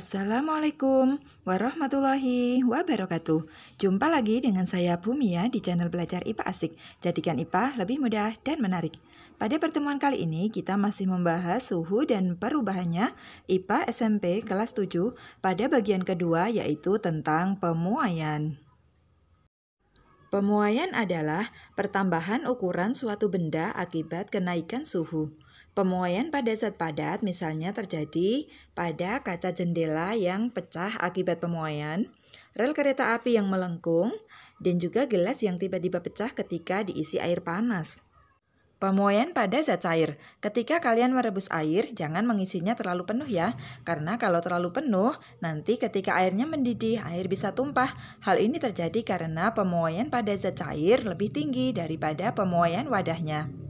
Assalamualaikum warahmatullahi wabarakatuh. Jumpa lagi dengan saya Bumia di channel Belajar IPA Asik. Jadikan IPA lebih mudah dan menarik. Pada pertemuan kali ini kita masih membahas suhu dan perubahannya IPA SMP kelas 7 pada bagian kedua yaitu tentang pemuaian. Pemuaian adalah pertambahan ukuran suatu benda akibat kenaikan suhu. Pemuaian pada zat padat misalnya terjadi pada kaca jendela yang pecah akibat pemuaian, rel kereta api yang melengkung, dan juga gelas yang tiba-tiba pecah ketika diisi air panas. Pemuaian pada zat cair. Ketika kalian merebus air, jangan mengisinya terlalu penuh ya, karena kalau terlalu penuh, nanti ketika airnya mendidih, air bisa tumpah. Hal ini terjadi karena pemuaian pada zat cair lebih tinggi daripada pemuaian wadahnya.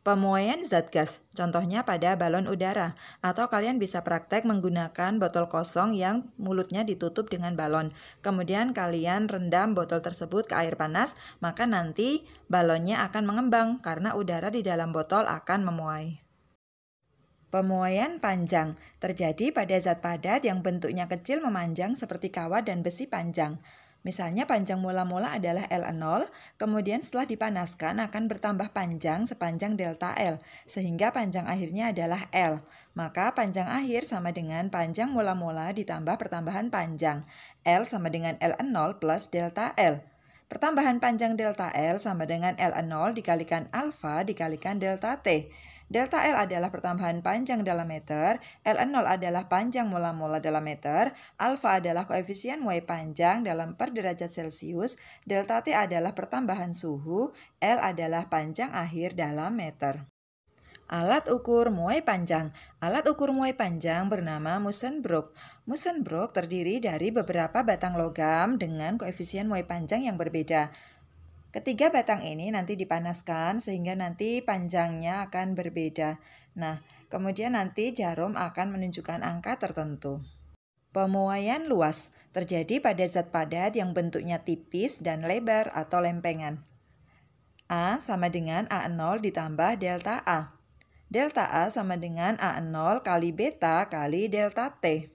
Pemuaian zat gas, contohnya pada balon udara, atau kalian bisa praktek menggunakan botol kosong yang mulutnya ditutup dengan balon. Kemudian kalian rendam botol tersebut ke air panas, maka nanti balonnya akan mengembang karena udara di dalam botol akan memuai. Pemuaian panjang terjadi pada zat padat yang bentuknya kecil memanjang seperti kawat dan besi panjang. Misalnya panjang mula-mula adalah L0, kemudian setelah dipanaskan akan bertambah panjang sepanjang delta L, sehingga panjang akhirnya adalah L. Maka panjang akhir sama dengan panjang mula-mula ditambah pertambahan panjang. L sama dengan L0 plus delta L. Pertambahan panjang delta L sama dengan L0 dikalikan alfa dikalikan delta T. Delta L adalah pertambahan panjang dalam meter, LN0 adalah panjang mola-mola dalam meter, alfa adalah koefisien Y panjang dalam per derajat Celcius, delta T adalah pertambahan suhu, L adalah panjang akhir dalam meter. Alat ukur muai panjang. Alat ukur muai panjang bernama Musenbrook. Musenbrook terdiri dari beberapa batang logam dengan koefisien muai panjang yang berbeda. Ketiga batang ini nanti dipanaskan sehingga nanti panjangnya akan berbeda. Nah, kemudian nanti jarum akan menunjukkan angka tertentu. Pemuaian luas terjadi pada zat padat yang bentuknya tipis dan lebar atau lempengan. A sama dengan A0 ditambah delta A. Delta A sama dengan A0 kali beta kali delta T.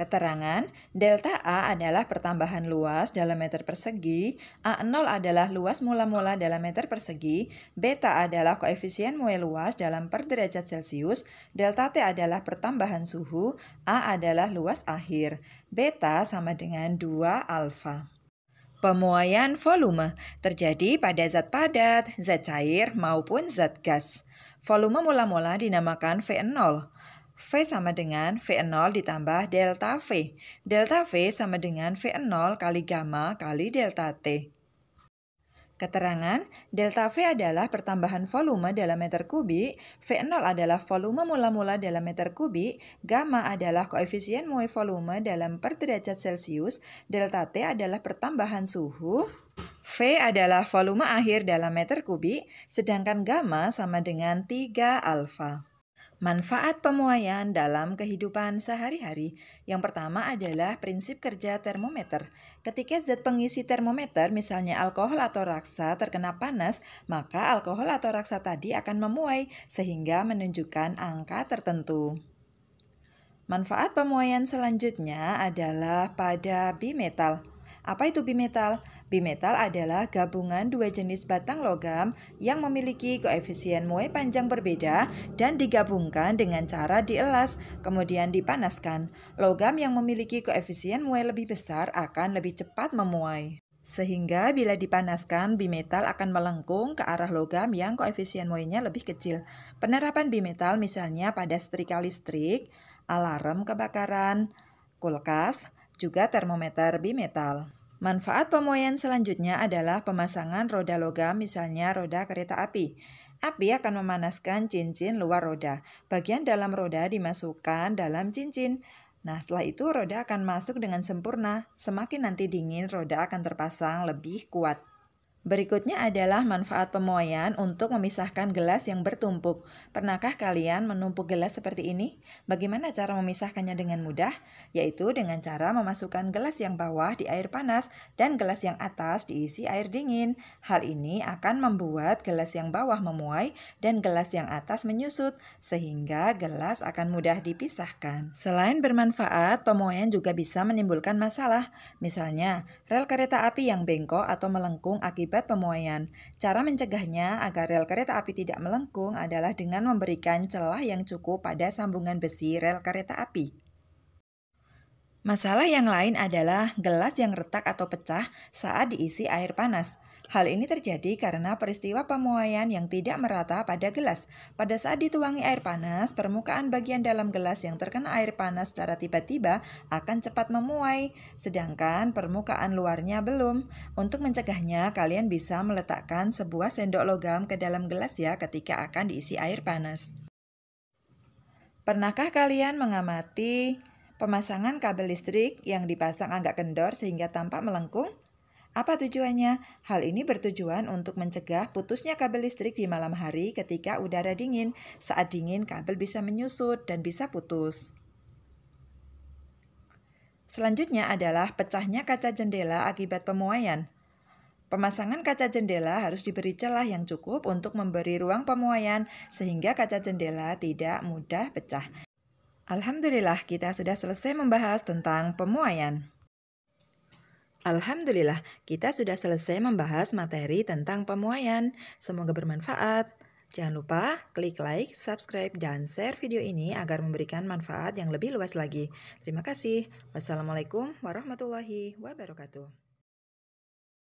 Keterangan, delta A adalah pertambahan luas dalam meter persegi, A0 adalah luas mula-mula dalam meter persegi, beta adalah koefisien mulai luas dalam per derajat Celcius, delta T adalah pertambahan suhu, A adalah luas akhir, beta sama dengan 2 alfa. Pemuaian volume terjadi pada zat padat, zat cair, maupun zat gas. Volume mula-mula dinamakan V0. V sama dengan V0 ditambah delta V. Delta V sama dengan V0 kali gamma kali delta T. Keterangan, delta V adalah pertambahan volume dalam meter kubik, V0 adalah volume mula-mula dalam meter kubik, gamma adalah koefisien muai volume dalam per derajat Celcius, delta T adalah pertambahan suhu, V adalah volume akhir dalam meter kubik, sedangkan gamma sama dengan 3 alfa. Manfaat pemuaian dalam kehidupan sehari-hari yang pertama adalah prinsip kerja termometer. Ketika zat pengisi termometer, misalnya alkohol atau raksa, terkena panas, maka alkohol atau raksa tadi akan memuai sehingga menunjukkan angka tertentu. Manfaat pemuaian selanjutnya adalah pada bimetal. Apa itu bimetal? Bimetal adalah gabungan dua jenis batang logam yang memiliki koefisien muai panjang berbeda dan digabungkan dengan cara dielas kemudian dipanaskan. Logam yang memiliki koefisien muai lebih besar akan lebih cepat memuai. Sehingga bila dipanaskan, bimetal akan melengkung ke arah logam yang koefisien muainya lebih kecil. Penerapan bimetal misalnya pada setrika listrik, alarm kebakaran, kulkas, juga termometer bimetal. Manfaat pemoyan selanjutnya adalah pemasangan roda logam misalnya roda kereta api. Api akan memanaskan cincin luar roda. Bagian dalam roda dimasukkan dalam cincin. Nah, setelah itu roda akan masuk dengan sempurna. Semakin nanti dingin, roda akan terpasang lebih kuat. Berikutnya adalah manfaat pemoyan untuk memisahkan gelas yang bertumpuk. Pernahkah kalian menumpuk gelas seperti ini? Bagaimana cara memisahkannya dengan mudah? Yaitu dengan cara memasukkan gelas yang bawah di air panas dan gelas yang atas diisi air dingin. Hal ini akan membuat gelas yang bawah memuai dan gelas yang atas menyusut, sehingga gelas akan mudah dipisahkan. Selain bermanfaat, pemoyan juga bisa menimbulkan masalah. Misalnya, rel kereta api yang bengkok atau melengkung akibat akibat pemuaian. Cara mencegahnya agar rel kereta api tidak melengkung adalah dengan memberikan celah yang cukup pada sambungan besi rel kereta api. Masalah yang lain adalah gelas yang retak atau pecah saat diisi air panas. Hal ini terjadi karena peristiwa pemuaian yang tidak merata pada gelas. Pada saat dituangi air panas, permukaan bagian dalam gelas yang terkena air panas secara tiba-tiba akan cepat memuai, sedangkan permukaan luarnya belum. Untuk mencegahnya, kalian bisa meletakkan sebuah sendok logam ke dalam gelas ya ketika akan diisi air panas. Pernahkah kalian mengamati pemasangan kabel listrik yang dipasang agak kendor sehingga tampak melengkung? Apa tujuannya? Hal ini bertujuan untuk mencegah putusnya kabel listrik di malam hari ketika udara dingin. Saat dingin, kabel bisa menyusut dan bisa putus. Selanjutnya adalah pecahnya kaca jendela akibat pemuaian. Pemasangan kaca jendela harus diberi celah yang cukup untuk memberi ruang pemuaian sehingga kaca jendela tidak mudah pecah. Alhamdulillah kita sudah selesai membahas tentang pemuaian. Alhamdulillah, kita sudah selesai membahas materi tentang pemuaian. Semoga bermanfaat. Jangan lupa klik like, subscribe, dan share video ini agar memberikan manfaat yang lebih luas lagi. Terima kasih. Wassalamualaikum warahmatullahi wabarakatuh.